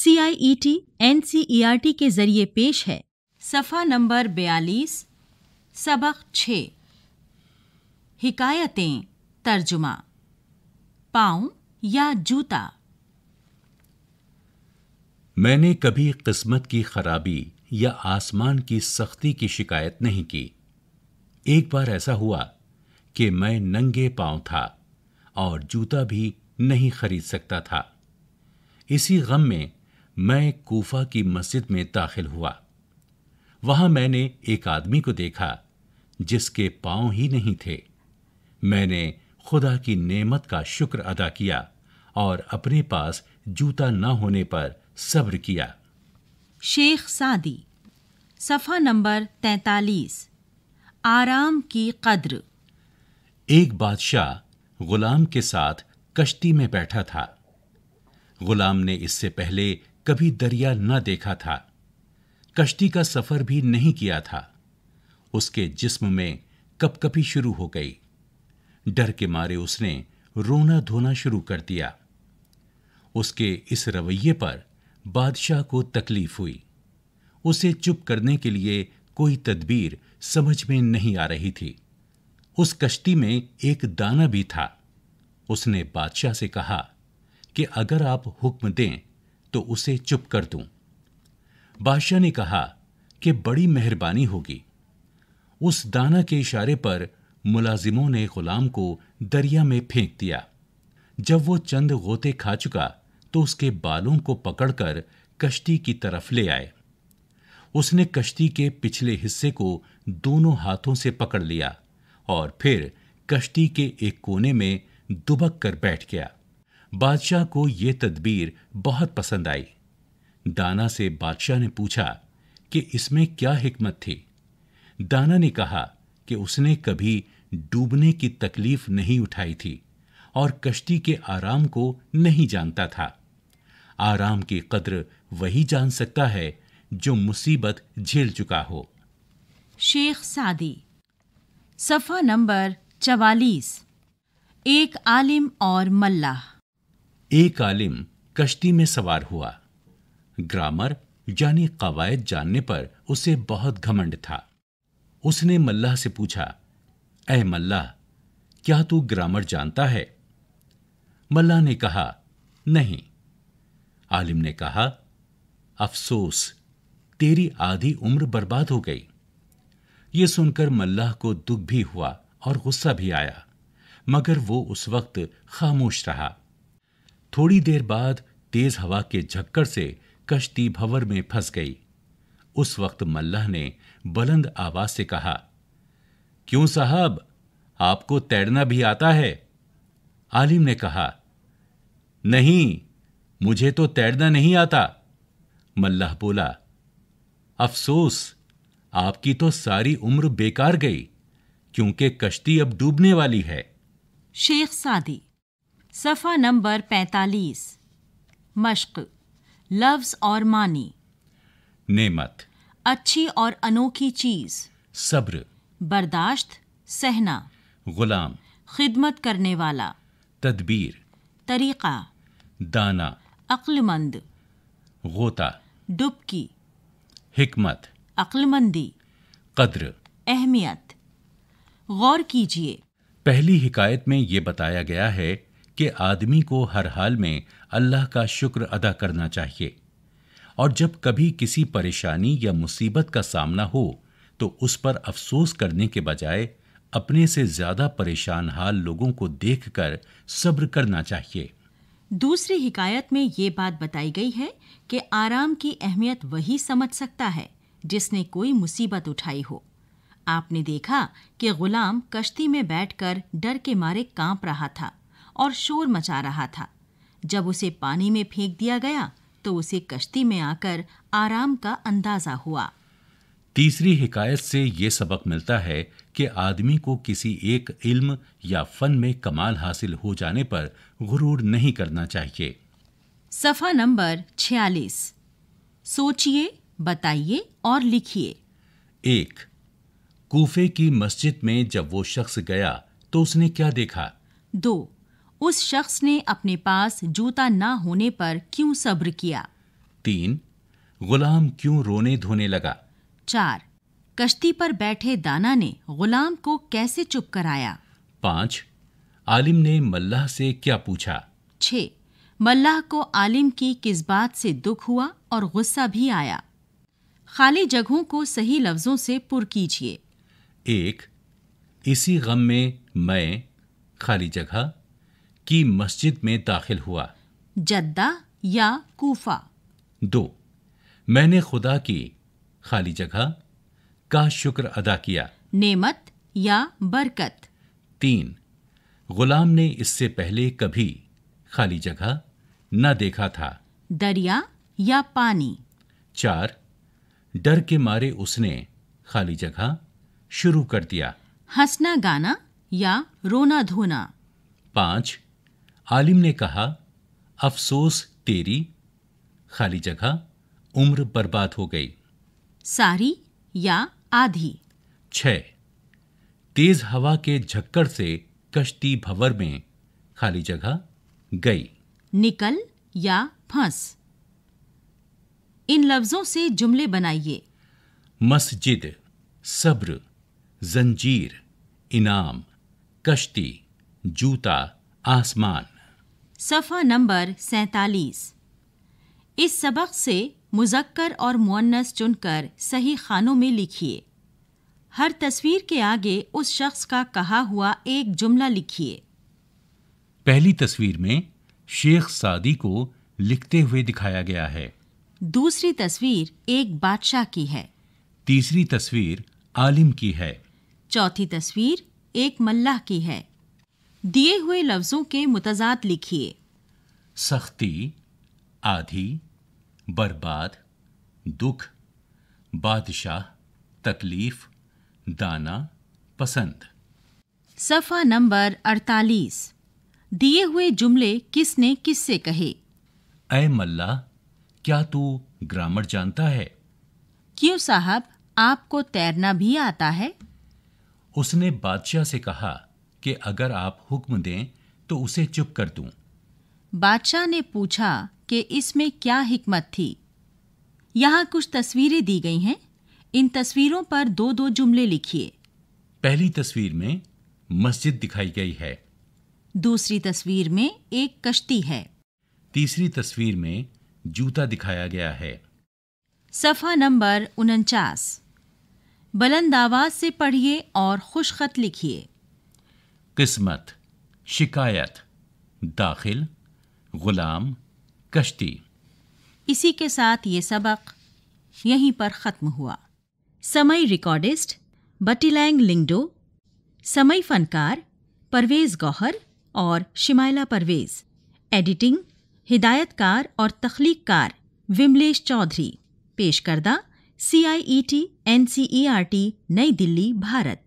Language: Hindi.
C I E T N C E R T के जरिए पेश है सफ़ा नंबर बयालीस सबक छ हिकायतें तर्जुमा पाँव या जूता मैंने कभी किस्मत की खराबी या आसमान की सख्ती की शिकायत नहीं की एक बार ऐसा हुआ कि मैं नंगे पांव था और जूता भी नहीं खरीद सकता था इसी गम में मैं कोफा की मस्जिद में दाखिल हुआ वहां मैंने एक आदमी को देखा जिसके पांव ही नहीं थे मैंने खुदा की नेमत का शुक्र अदा किया और अपने पास जूता न होने पर सब्र किया शेख सादी सफ़ा नंबर तैतालीस आराम की कद्र एक बादशाह गुलाम के साथ कश्ती में बैठा था गुलाम ने इससे पहले कभी दरिया न देखा था कश्ती का सफर भी नहीं किया था उसके जिस्म में कपकपी शुरू हो गई डर के मारे उसने रोना धोना शुरू कर दिया उसके इस रवैये पर बादशाह को तकलीफ हुई उसे चुप करने के लिए कोई तदबीर समझ में नहीं आ रही थी उस कश्ती में एक दाना भी था उसने बादशाह से कहा कि अगर आप हुक्म दें तो उसे चुप कर दूं। बादशाह ने कहा कि बड़ी मेहरबानी होगी उस दाना के इशारे पर मुलाजिमों ने गुलाम को दरिया में फेंक दिया जब वो चंद गोते खा चुका तो उसके बालों को पकड़कर कश्ती की तरफ ले आए उसने कश्ती के पिछले हिस्से को दोनों हाथों से पकड़ लिया और फिर कश्ती के एक कोने में दुबक कर बैठ गया बादशाह को ये तदबीर बहुत पसंद आई दाना से बादशाह ने पूछा कि इसमें क्या हिकमत थी दाना ने कहा कि उसने कभी डूबने की तकलीफ नहीं उठाई थी और कश्ती के आराम को नहीं जानता था आराम की कद्र वही जान सकता है जो मुसीबत झेल चुका हो शेख सादी सफ़ा नंबर चवालीस एक आलिम और मल्लाह एक आलिम कश्ती में सवार हुआ ग्रामर यानी कवायद जानने पर उसे बहुत घमंड था उसने मल्लाह से पूछा ए मल्लाह क्या तू ग्रामर जानता है मल्लाह ने कहा नहीं आलिम ने कहा अफसोस तेरी आधी उम्र बर्बाद हो गई ये सुनकर मल्लाह को दुख भी हुआ और गुस्सा भी आया मगर वो उस वक्त खामोश रहा थोड़ी देर बाद तेज हवा के झक्कर से कश्ती भंवर में फंस गई उस वक्त मल्लाह ने बुलंद आवाज से कहा क्यों साहब आपको तैरना भी आता है आलिम ने कहा नहीं मुझे तो तैरना नहीं आता मल्लाह बोला अफसोस आपकी तो सारी उम्र बेकार गई क्योंकि कश्ती अब डूबने वाली है शेख सादी सफ़ा नंबर 45 मश्क लफ्ज़ और मानी नेमत अच्छी और अनोखी चीज़ सब्र बर्दाश्त सहना गुलाम खिदमत करने वाला तदबीर तरीक़ा दाना अक्लमंद गोता डुबकी हिकमत अक्लमंदी कद्र अहमियत गौर कीजिए पहली हिकायत में ये बताया गया है कि आदमी को हर हाल में अल्लाह का शुक्र अदा करना चाहिए और जब कभी किसी परेशानी या मुसीबत का सामना हो तो उस पर अफसोस करने के बजाय अपने से ज्यादा परेशान हाल लोगों को देखकर सब्र करना चाहिए दूसरी हिकायत में ये बात बताई गई है कि आराम की अहमियत वही समझ सकता है जिसने कोई मुसीबत उठाई हो आपने देखा कि गुलाम कश्ती में बैठकर डर के मारे कांप रहा था और शोर मचा रहा था जब उसे पानी में फेंक दिया गया तो उसे कश्ती में आकर आराम का अंदाजा हुआ तीसरी हिकायत से ये सबक मिलता है कि आदमी को किसी एक इल्म या फन में कमाल हासिल हो जाने पर गुरूर नहीं करना चाहिए सफा नंबर छियालीस सोचिए बताइए और लिखिए एक कूफे की मस्जिद में जब वो शख्स गया तो उसने क्या देखा दो उस शख्स ने अपने पास जूता ना होने पर क्यों सब्र किया तीन गुलाम क्यों रोने धोने लगा चार कश्ती पर बैठे दाना ने गुलाम को कैसे चुप कराया पाँच आलिम ने मल्लाह से क्या पूछा छ मल्लाह को आलिम की किस बात से दुख हुआ और गुस्सा भी आया खाली जगहों को सही लफ्जों से पुर कीजिए एक इसी गम में मैं खाली जगह की मस्जिद में दाखिल हुआ जद्दा या कूफा दो मैंने खुदा की खाली जगह का शुक्र अदा किया नेमत या बरकत तीन गुलाम ने इससे पहले कभी खाली जगह न देखा था दरिया या पानी चार डर के मारे उसने खाली जगह शुरू कर दिया हंसना गाना या रोना धोना पाँच आलिम ने कहा अफसोस तेरी खाली जगह उम्र बर्बाद हो गई सारी या आधी छ तेज हवा के झक्कर से कश्ती भंवर में खाली जगह गई निकल या फंस इन लफ्जों से जुमले बनाइए मस्जिद सब्र जंजीर इनाम कश्ती जूता आसमान सफ़ा नंबर सैतालीस इस सबक से मुजक्कर और मुन्नस चुनकर सही खानों में लिखिए हर तस्वीर के आगे उस शख्स का कहा हुआ एक जुमला लिखिए पहली तस्वीर में शेख सादी को लिखते हुए दिखाया गया है दूसरी तस्वीर एक बादशाह की है तीसरी तस्वीर आलिम की है चौथी तस्वीर एक मल्लाह की है दिए हुए लफ्जों के मुतजाद लिखिए सख्ती आधी बर्बाद दुख बादशाह तकलीफ दाना पसंद सफ़ा नंबर 48 दिए हुए जुमले किसने किससे कहे अय मल्ला क्या तू ग्रामर जानता है क्यों साहब आपको तैरना भी आता है उसने बादशाह से कहा कि अगर आप हुक्म दें तो उसे चुप कर दूं। बादशाह ने पूछा कि इसमें क्या हिकमत थी यहाँ कुछ तस्वीरें दी गई हैं इन तस्वीरों पर दो दो जुमले लिखिए पहली तस्वीर में मस्जिद दिखाई गई है दूसरी तस्वीर में एक कश्ती है तीसरी तस्वीर में जूता दिखाया गया है सफ़ा नंबर उनचास बुलंद आवाज़ से पढ़िए और खुश खत लिखिए किस्मत शिकायत दाखिल गुलाम कश्ती इसी के साथ ये सबक यहीं पर ख़त्म हुआ समय रिकॉर्डिस्ट बटीलैंग लिंगडो समय फनकार परवेज़ गौहर और शिमाइला परवेज़ एडिटिंग हिदायतकार और तख्लीकार विमलेश चौधरी पेश करदा C I E e T N C E e R T New Delhi Bharat